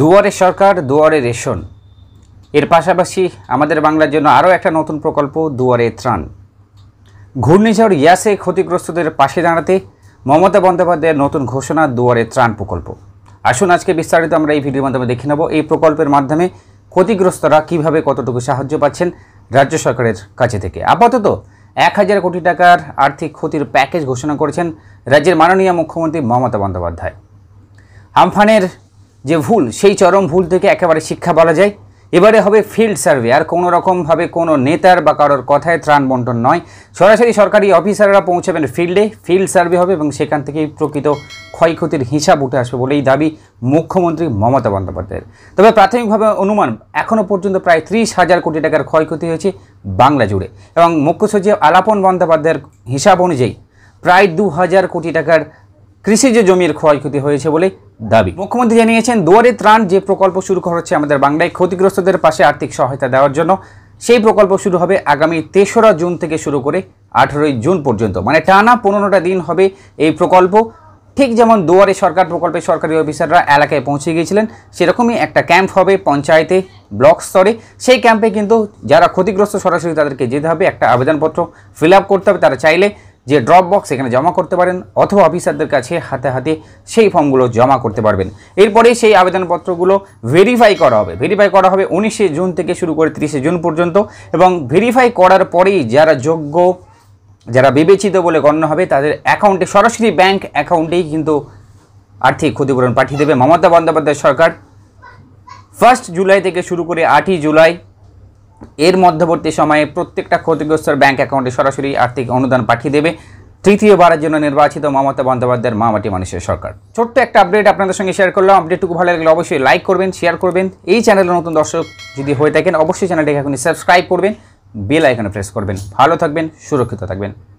দুয়ারে সরকার দুয়ারে রেশন এর পাশাপাশি আমাদের বাংলার জন্য আরও একটা নতুন প্রকল্প দুয়ারে ত্রাণ ঘূর্ণিঝড় ইয়াসে ক্ষতিগ্রস্তদের পাশে দাঁড়াতে মমতা বন্দ্যোপাধ্যায়ের নতুন ঘোষণা দুয়ারে ত্রাণ প্রকল্প আসুন আজকে বিস্তারিত আমরা এই ভিডিওর মাধ্যমে দেখে নেব এই প্রকল্পের মাধ্যমে ক্ষতিগ্রস্তরা কিভাবে কতটুকু সাহায্য পাচ্ছেন রাজ্য সরকারের কাছে থেকে আপাতত এক হাজার কোটি টাকার আর্থিক ক্ষতির প্যাকেজ ঘোষণা করেছেন রাজ্যের মাননীয় মুখ্যমন্ত্রী মমতা বন্দ্যোপাধ্যায় আমফানের যে ভুল সেই চরম ভুল থেকে একেবারে শিক্ষা বলা যায় এবারে হবে ফিল্ড সার্ভে আর কোনো রকমভাবে কোনো নেতার বা কারোর কথায় ত্রাণ বন্টন নয় সরাসরি সরকারি অফিসাররা পৌঁছাবেন ফিল্ডে ফিল্ড সার্ভে হবে এবং সেখান থেকেই প্রকৃত ক্ষয়ক্ষতির হিসাব উঠে আসবে বলেই দাবি মুখ্যমন্ত্রী মমতা বন্দ্যোপাধ্যায়ের তবে প্রাথমিকভাবে অনুমান এখনও পর্যন্ত প্রায় ত্রিশ হাজার কোটি টাকার ক্ষয়ক্ষতি হয়েছে বাংলা জুড়ে এবং মুখ্য সচিব আলাপন বন্দ্যোপাধ্যায়ের হিসাব অনুযায়ী প্রায় দু হাজার কোটি টাকার কৃষিজ জমির ক্ষয়ক্ষতি হয়েছে বলে দাবি মুখ্যমন্ত্রী জানিয়েছেন দুয়ারে ত্রাণ যে প্রকল্প শুরু করা হচ্ছে আমাদের বাংলায় ক্ষতিগ্রস্তদের পাশে আর্থিক সহায়তা দেওয়ার জন্য সেই প্রকল্প শুরু হবে আগামী তেসরা জুন থেকে শুরু করে আঠেরোই জুন পর্যন্ত মানে টানা পনেরোটা দিন হবে এই প্রকল্প ঠিক যেমন দুয়ারে সরকার প্রকল্পে সরকারি অফিসাররা এলাকায় পৌঁছে গিয়েছিলেন সেরকমই একটা ক্যাম্প হবে পঞ্চায়েতে ব্লক স্তরে সেই ক্যাম্পে কিন্তু যারা ক্ষতিগ্রস্ত সরাসরি তাদেরকে যেতে হবে একটা আবেদনপত্র ফিল আপ করতে হবে তারা চাইলে যে ড্রপ বক্স এখানে জমা করতে পারেন অথবা অফিসারদের কাছে হাতে হাতে সেই ফর্মগুলো জমা করতে পারবেন এরপরে সেই আবেদনপত্রগুলো ভেরিফাই করা হবে ভেরিফাই করা হবে উনিশে জুন থেকে শুরু করে তিরিশে জুন পর্যন্ত এবং ভেরিফাই করার পরেই যারা যোগ্য যারা বিবেচিত বলে গণ্য হবে তাদের অ্যাকাউন্টে সরাসরি ব্যাংক অ্যাকাউন্টেই কিন্তু আর্থিক ক্ষতিপূরণ পাঠিয়ে দেবে মমতা বন্দ্যোপাধ্যায় সরকার ফার্স্ট জুলাই থেকে শুরু করে আটই জুলাই এর মধ্যবর্তী সময়ে প্রত্যেকটা ক্ষতিগ্রস্তর ব্যাঙ্ক অ্যাকাউন্টে সরাসরি আর্থিক অনুদান পাঠিয়ে দেবে তৃতীয়বারের জন্য নির্বাচিত মমতা বন্দ্যোপাধ্যায়ের মামাটি মানুষের সরকার ছোট্ট একটা আপডেট আপনাদের সঙ্গে শেয়ার করলাম আপডেটটুকু ভালো লাগলে অবশ্যই লাইক করবেন শেয়ার করবেন এই চ্যানেলের নতুন দর্শক যদি হয়ে থাকেন অবশ্যই চ্যানেলটিকে এখনই সাবস্ক্রাইব করবেন বেল আইকনে প্রেস করবেন ভালো থাকবেন সুরক্ষিত থাকবেন